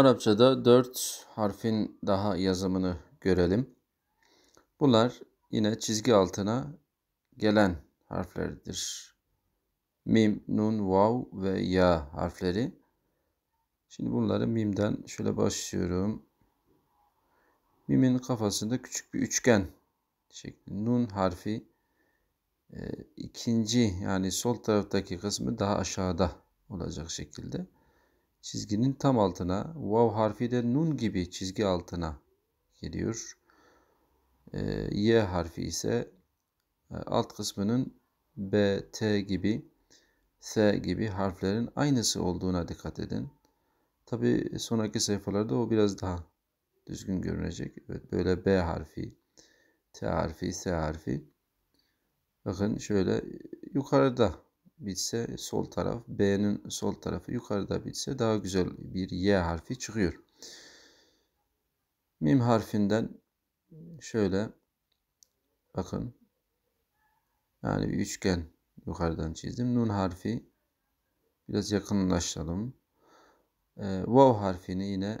Arapçada dört harfin daha yazımını görelim. Bunlar yine çizgi altına gelen harflerdir. Mim, nun, vav ve ya harfleri. Şimdi bunları mimden şöyle başlıyorum. Mimin kafasında küçük bir üçgen şekli. Nun harfi e, ikinci yani sol taraftaki kısmı daha aşağıda olacak şekilde çizginin tam altına vav harfi de nun gibi çizgi altına geliyor. Ee, y harfi ise e, alt kısmının B, T gibi, S gibi harflerin aynısı olduğuna dikkat edin. Tabi sonraki sayfalarda o biraz daha düzgün görünecek. Evet, böyle B harfi, T harfi, S harfi. Bakın şöyle yukarıda bitse sol taraf B'nin sol tarafı yukarıda bitse daha güzel bir Y harfi çıkıyor. Mim harfinden şöyle bakın yani bir üçgen yukarıdan çizdim. Nun harfi biraz yakınlaştıralım. Ee, vav harfini yine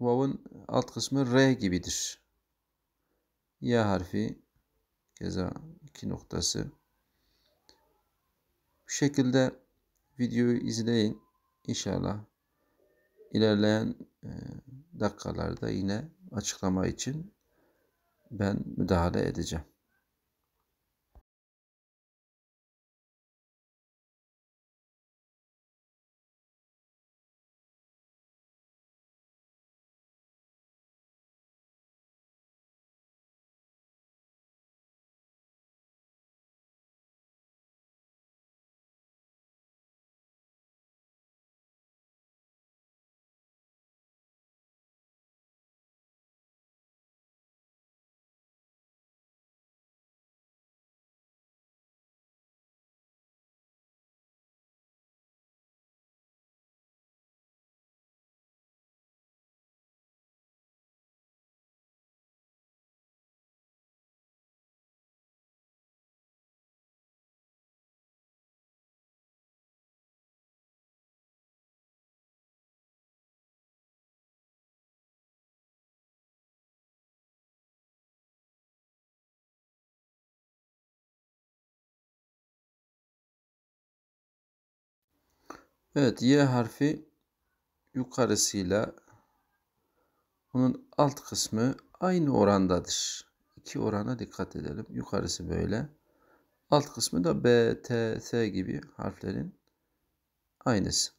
vav'ın alt kısmı R gibidir. Y harfi keza iki noktası bu şekilde videoyu izleyin. İnşallah ilerleyen e, dakikalarda yine açıklama için ben müdahale edeceğim. Evet Y harfi yukarısıyla bunun alt kısmı aynı orandadır. İki orana dikkat edelim. Yukarısı böyle. Alt kısmı da B, T, S gibi harflerin aynısı.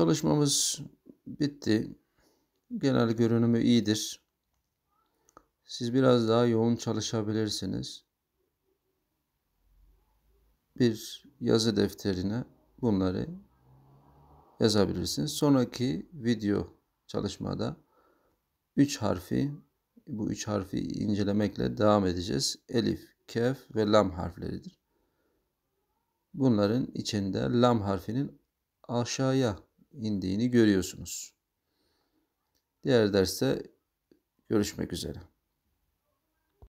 Çalışmamız bitti. Genel görünümü iyidir. Siz biraz daha yoğun çalışabilirsiniz. Bir yazı defterine bunları yazabilirsiniz. Sonraki video çalışmada 3 harfi bu 3 harfi incelemekle devam edeceğiz. Elif, kef ve lam harfleridir. Bunların içinde lam harfinin aşağıya indiğini görüyorsunuz. Diğer derste görüşmek üzere.